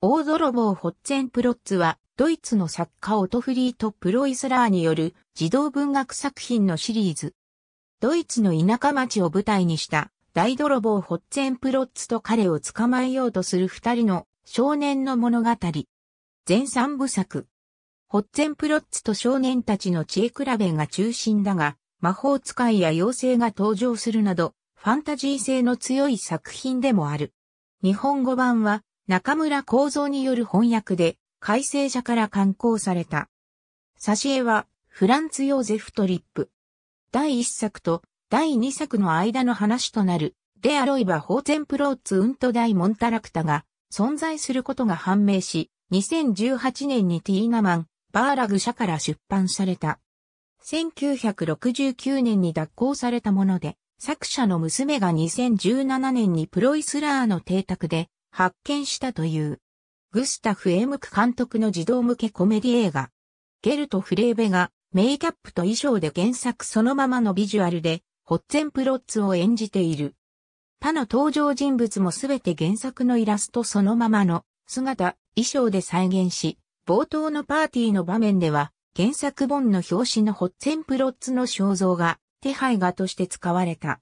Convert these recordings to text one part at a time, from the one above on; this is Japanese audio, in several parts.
大泥棒ホッツェンプロッツは、ドイツの作家オトフリート・プロイスラーによる児童文学作品のシリーズ。ドイツの田舎町を舞台にした大泥棒ホッツェンプロッツと彼を捕まえようとする二人の少年の物語。全三部作。ホッツェンプロッツと少年たちの知恵比べが中心だが、魔法使いや妖精が登場するなど、ファンタジー性の強い作品でもある。日本語版は、中村構三による翻訳で、改正者から刊行された。挿絵は、フランツ・ヨーゼフ・トリップ。第1作と第2作の間の話となる、であろいー法ンプローツ・ウント・ダイ・モンタラクタが存在することが判明し、2018年にティーナマン、バーラグ社から出版された。1969年に脱稿されたもので、作者の娘が2017年にプロイスラーの邸宅で発見したという。グスタフ・エムク監督の児童向けコメディ映画。ゲルト・フレーベがメイキャップと衣装で原作そのままのビジュアルで、ホッツェンプロッツを演じている。他の登場人物もすべて原作のイラストそのままの姿、衣装で再現し、冒頭のパーティーの場面では、原作本の表紙のホッツェンプロッツの肖像が手配画として使われた。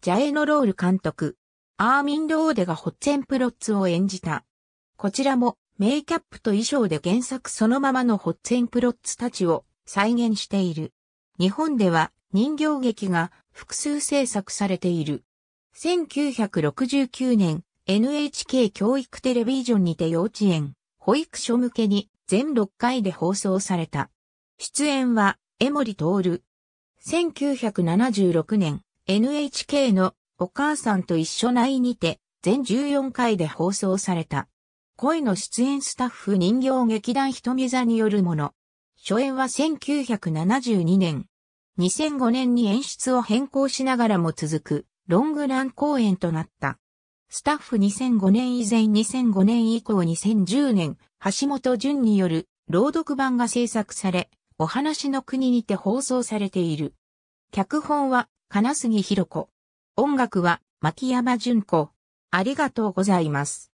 ジャエノロール監督、アーミンド・オーデがホッツェンプロッツを演じた。こちらも、メイキャップと衣装で原作そのままのホッツェンプロッツたちを再現している。日本では人形劇が複数制作されている。1969年、NHK 教育テレビジョンにて幼稚園、保育所向けに全6回で放送された。出演は江森徹。1976年、NHK のお母さんと一緒内にて、全14回で放送された。恋の出演スタッフ人形劇団瞳座によるもの。初演は1972年。2005年に演出を変更しながらも続く、ロングラン公演となった。スタッフ2005年以前2005年以降2010年、橋本淳による朗読版が制作され、お話の国にて放送されている。脚本は、金杉博子。音楽は、牧山淳子。ありがとうございます。